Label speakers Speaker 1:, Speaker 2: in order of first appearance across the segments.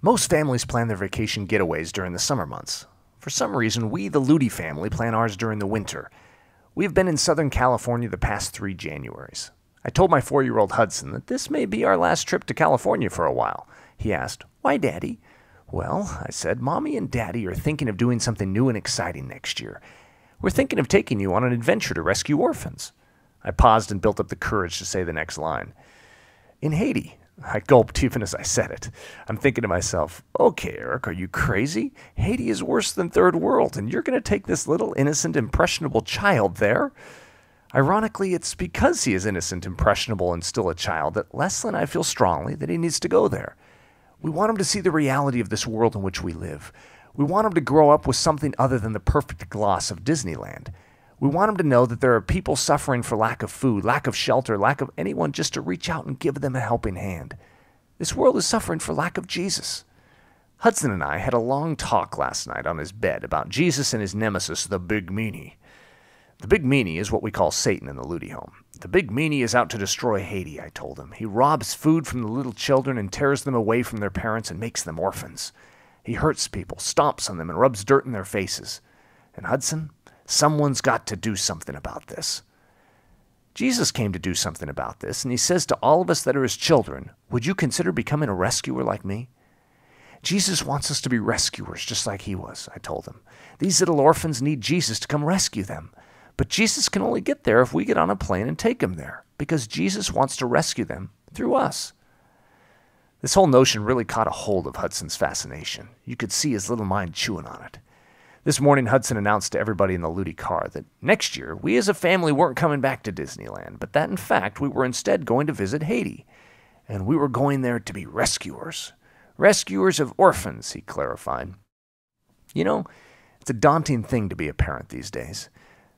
Speaker 1: Most families plan their vacation getaways during the summer months. For some reason, we, the Ludi family, plan ours during the winter. We've been in Southern California the past three Januaries. I told my four year old Hudson that this may be our last trip to California for a while. He asked, Why, Daddy? Well, I said, Mommy and Daddy are thinking of doing something new and exciting next year. We're thinking of taking you on an adventure to rescue orphans. I paused and built up the courage to say the next line. In Haiti, I gulped even as I said it. I'm thinking to myself, okay, Eric, are you crazy? Haiti is worse than third world, and you're going to take this little innocent, impressionable child there? Ironically, it's because he is innocent, impressionable, and still a child that Leslie and I feel strongly that he needs to go there. We want him to see the reality of this world in which we live. We want him to grow up with something other than the perfect gloss of Disneyland. We want them to know that there are people suffering for lack of food, lack of shelter, lack of anyone just to reach out and give them a helping hand. This world is suffering for lack of Jesus. Hudson and I had a long talk last night on his bed about Jesus and his nemesis, the Big Meanie. The Big Meanie is what we call Satan in the Ludi home. The Big Meanie is out to destroy Haiti, I told him. He robs food from the little children and tears them away from their parents and makes them orphans. He hurts people, stomps on them, and rubs dirt in their faces. And Hudson, Someone's got to do something about this. Jesus came to do something about this, and he says to all of us that are his children, Would you consider becoming a rescuer like me? Jesus wants us to be rescuers, just like he was, I told him. These little orphans need Jesus to come rescue them. But Jesus can only get there if we get on a plane and take Him there, because Jesus wants to rescue them through us. This whole notion really caught a hold of Hudson's fascination. You could see his little mind chewing on it. This morning, Hudson announced to everybody in the Ludi car that next year we as a family weren't coming back to Disneyland, but that in fact we were instead going to visit Haiti. And we were going there to be rescuers. Rescuers of orphans, he clarified. You know, it's a daunting thing to be a parent these days.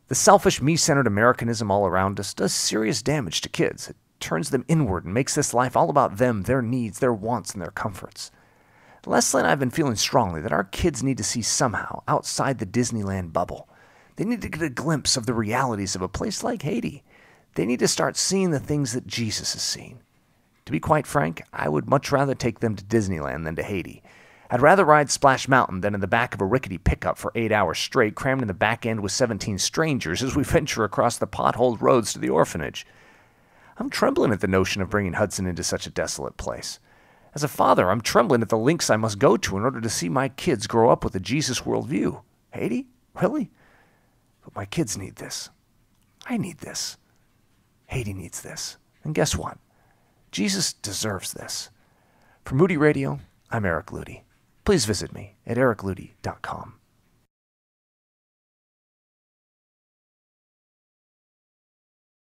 Speaker 1: The selfish, me centered Americanism all around us does serious damage to kids. It turns them inward and makes this life all about them, their needs, their wants, and their comforts. Leslie and I have been feeling strongly that our kids need to see somehow outside the Disneyland bubble. They need to get a glimpse of the realities of a place like Haiti. They need to start seeing the things that Jesus has seen. To be quite frank, I would much rather take them to Disneyland than to Haiti. I'd rather ride Splash Mountain than in the back of a rickety pickup for eight hours straight, crammed in the back end with 17 strangers as we venture across the potholed roads to the orphanage. I'm trembling at the notion of bringing Hudson into such a desolate place. As a father, I'm trembling at the lengths I must go to in order to see my kids grow up with a Jesus worldview. Haiti? Really? But my kids need this. I need this. Haiti needs this. And guess what? Jesus deserves this. For Moody Radio, I'm Eric Ludi. Please visit me at ericludi.com.